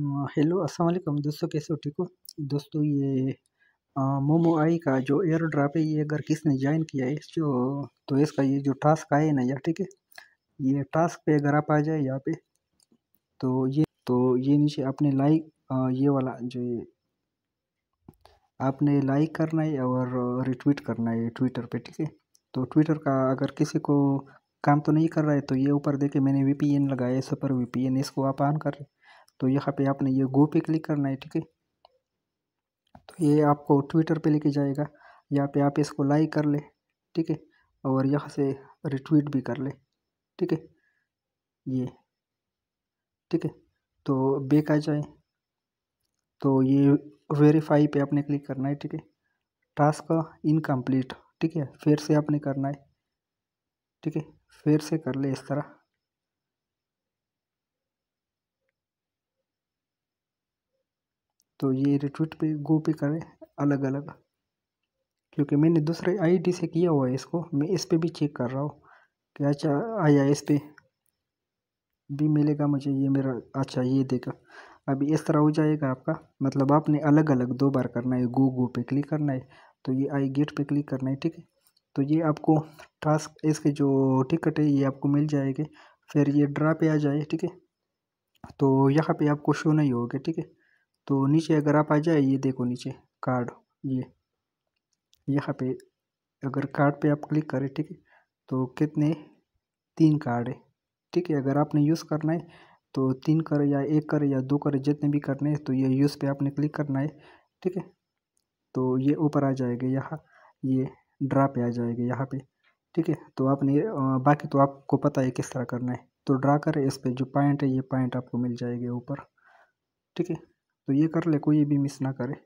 hello अस्सलाम वालेकुम दोस्तों कैसे हो ठीक हो दोस्तों ये मोमो आई का जो एयर ड्राप है ये अगर किसने ज्वाइन किया है जो तो इसका ये जो टास्क आए ना यार ठीक है ये टास्क पे अगर आप आ जाए यहाँ पे तो ये तो ये नीचे आपने लाइक ये वाला जो ये आपने लाइक करना है और रिट्वीट करना है ट्विटर पे ठीक है तो ट्विटर का अगर किसी को काम तो नहीं कर रहा है तो ये ऊपर देखे मैंने एन लगाया वी सुपर एन इसको आप ऑन कर रहे तो यहाँ पे आपने ये गो पे क्लिक करना है ठीक है तो ये आपको ट्विटर पे लेके जाएगा यहाँ पे आप इसको लाइक कर ले ठीक है और यहाँ से रिट्वीट भी कर ले ठीक है ये ठीक है तो बेक आ जाए तो ये वेरीफाई पे आपने क्लिक करना है ठीक है टास्क इनकम्प्लीट ठीक है फिर से आपने करना है ठीक है फिर से कर ले इस तरह तो ये रिट्वीट पे गो पे करें अलग अलग क्योंकि मैंने दूसरे आईडी से किया हुआ है इसको मैं इस पर भी चेक कर रहा हूँ कि अच्छा आया इस पर भी मिलेगा मुझे ये मेरा अच्छा ये देखा अभी इस तरह हो जाएगा आपका मतलब आपने अलग अलग दो बार करना है गो गो पे क्लिक करना है तो ये आई गेट पे क्लिक करना है ठीक है तो ये आपको टास्क इसके जो टिकट है ये आपको मिल जाएगी फिर ये ड्रा पे आ जाए ठीक है तो यहाँ पे आपको शो नहीं होगा ठीक है तो नीचे अगर आप आ जाए ये देखो नीचे कार्ड ये यहाँ पे अगर कार्ड पे आप क्लिक करें ठीक है तो कितने तीन कार्ड है ठीक है अगर आपने यूज़ करना है तो तीन कर या एक कर या दो कर जितने भी करने हैं तो ये यूज़ पे आपने क्लिक करना है ठीक है तो ये ऊपर आ जाएगा यहाँ ये ड्रा पे आ जाएगा यहाँ पे ठीक है तो आपने बाकी तो आपको पता है किस तरह करना है तो ड्रा करें इस पर जो पॉइंट है ये पॉइंट आपको मिल जाएगा ऊपर ठीक है तो ये कर ले कोई भी मिस ना करे